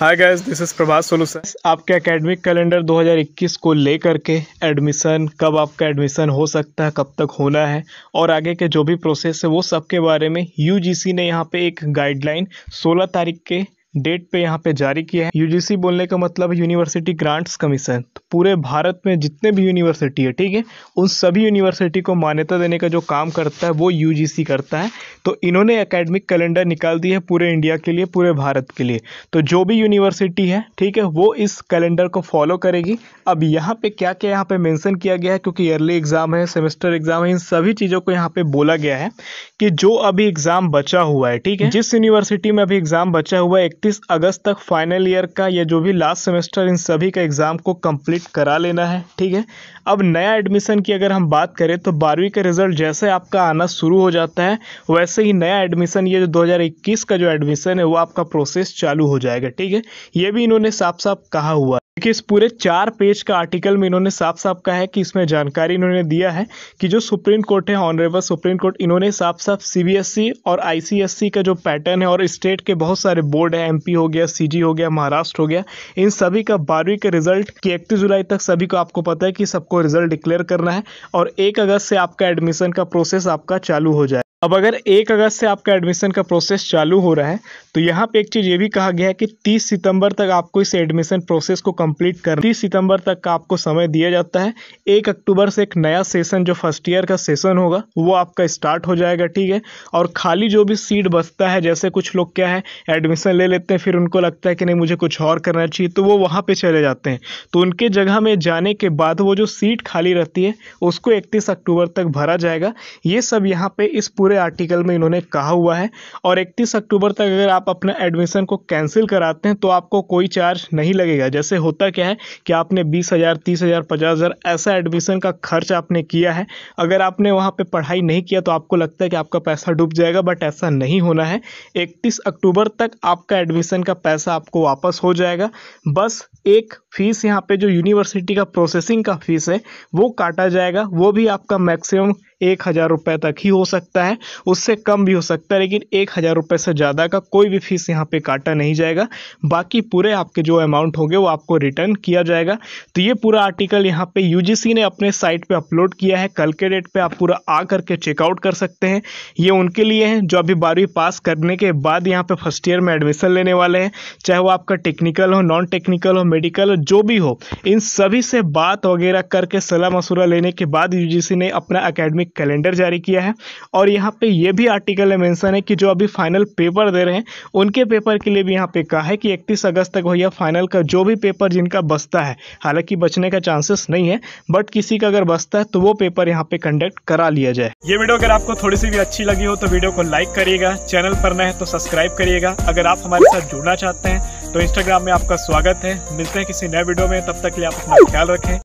hi guys this is Prabhat sir आपके academic calendar 2021 को लेकर के एडमिशन कब आपका एडमिशन हो सकता है कब तक होना है और आगे के जो भी प्रोसेस है वो सब के बारे में यूजीसी ने यहाँ पे एक गाइडलाइन 16 तारीख के डेट पे यहाँ पे जारी किया है यूजीसी बोलने का मतलब यूनिवर्सिटी ग्रांट्स कमीशन तो पूरे भारत में जितने भी यूनिवर्सिटी है ठीक है उन सभी यूनिवर्सिटी को मान्यता देने का जो काम करता है वो यूजीसी करता है तो इन्होंने एकेडमिक कैलेंडर निकाल दी है पूरे इंडिया के लिए पूरे भारत के लिए तो जो भी यूनिवर्सिटी है ठीक है वो इस कैलेंडर को फॉलो करेगी अब यहाँ पे क्या क्या यहाँ पे मेंशन किया गया है क्योंकि ईयरली एग्ज़ाम है सेमेस्टर एग्ज़ाम है इन सभी चीज़ों को यहाँ पे बोला गया है कि जो अभी एग्ज़ाम बचा हुआ है ठीक है जिस यूनिवर्सिटी में अभी एग्ज़ाम बचा हुआ है इकतीस अगस्त तक फाइनल ईयर का या जो भी लास्ट सेमेस्टर इन सभी का एग्ज़ाम को कंप्लीट करा लेना है ठीक है अब नया एडमिशन की अगर हम बात करें तो बारहवीं का रिजल्ट जैसे आपका आना शुरू हो जाता है वैसे जैसे ही नया एडमिशन ये जो 2021 का जो एडमिशन है वो आपका प्रोसेस चालू हो जाएगा ठीक है ये भी इन्होंने साफ साफ कहा हुआ कि इस पूरे चार पेज का आर्टिकल में इन्होंने साफ साफ कहा है कि इसमें जानकारी इन्होंने दिया है कि जो सुप्रीम कोर्ट है ऑनरेबल सुप्रीम कोर्ट इन्होंने साफ साफ सीबीएसई और आईसीएससी e का जो पैटर्न है और स्टेट के बहुत सारे बोर्ड है एमपी हो गया सीजी हो गया महाराष्ट्र हो गया इन सभी का बारहवीं का रिजल्ट की इकतीस जुलाई तक सभी को आपको पता है कि सबको रिजल्ट डिक्लेयर करना है और एक अगस्त से आपका एडमिशन का प्रोसेस आपका चालू हो जाए अब अगर एक अगस्त से आपका एडमिशन का प्रोसेस चालू हो रहा है तो यहाँ पे एक चीज़ ये भी कहा गया है कि 30 सितंबर तक आपको इस एडमिशन प्रोसेस को कंप्लीट कर 30 सितंबर तक का आपको समय दिया जाता है एक अक्टूबर से एक नया सेशन जो फर्स्ट ईयर का सेशन होगा वो आपका स्टार्ट हो जाएगा ठीक है और खाली जो भी सीट बचता है जैसे कुछ लोग क्या है एडमिशन ले लेते हैं फिर उनको लगता है कि नहीं मुझे कुछ और करना चाहिए तो वो वहाँ पर चले जाते हैं तो उनके जगह में जाने के बाद वो जो सीट खाली रहती है उसको इकतीस अक्टूबर तक भरा जाएगा ये सब यहाँ पर इस पूरे पूरे आर्टिकल में इन्होंने कहा हुआ है और इकतीस अक्टूबर तक अगर आप अपना एडमिशन को कैंसिल कराते हैं तो आपको कोई चार्ज नहीं लगेगा जैसे होता क्या है कि आपने बीस हज़ार तीस हज़ार पचास हज़ार ऐसा एडमिशन का खर्च आपने किया है अगर आपने वहाँ पर पढ़ाई नहीं किया तो आपको लगता है कि आपका पैसा डूब जाएगा बट ऐसा नहीं होना है इकतीस अक्टूबर तक आपका एडमिशन का पैसा आपको वापस हो जाएगा बस एक फ़ीस यहाँ पे जो यूनिवर्सिटी का प्रोसेसिंग का फ़ीस है वो काटा जाएगा वो भी आपका मैक्सिमम एक हज़ार रुपये तक ही हो सकता है उससे कम भी हो सकता है लेकिन एक हज़ार रुपये से ज़्यादा का कोई भी फीस यहाँ पे काटा नहीं जाएगा बाकी पूरे आपके जो अमाउंट होंगे वो आपको रिटर्न किया जाएगा तो ये पूरा आर्टिकल यहाँ पे यूजीसी ने अपने साइट पे अपलोड किया है कल के डेट पर आप पूरा आ करके चेकआउट कर सकते हैं ये उनके लिए हैं जो अभी बारहवीं पास करने के बाद यहाँ पर फर्स्ट ईयर में एडमिशन लेने वाले हैं चाहे वो आपका टेक्निकल हो नॉन टेक्निकल हो मेडिकल हो जो भी हो इन सभी से बात वगैरह करके सलाह मशूरा लेने के बाद यू ने अपना अकेडमिक एक कैलेंडर जारी किया है और यहाँ पे ये भी आर्टिकल में मेंशन है कि जो अभी फाइनल पेपर दे रहे हैं उनके पेपर के लिए भी यहाँ पे कहा है कि इकतीस अगस्त तक भैया फाइनल का जो भी पेपर जिनका बसता है हालांकि बचने का चांसेस नहीं है बट किसी का अगर बसता है तो वो पेपर यहाँ पे कंडक्ट करा लिया जाए ये वीडियो अगर आपको थोड़ी सी भी अच्छी लगी हो तो वीडियो को लाइक करिएगा चैनल पर नए तो सब्सक्राइब करिएगा अगर आप हमारे साथ जुड़ना चाहते हैं तो इंस्टाग्राम में आपका स्वागत है मिलते हैं किसी नए वीडियो में तब तक के लिए आप अपना ख्याल रखें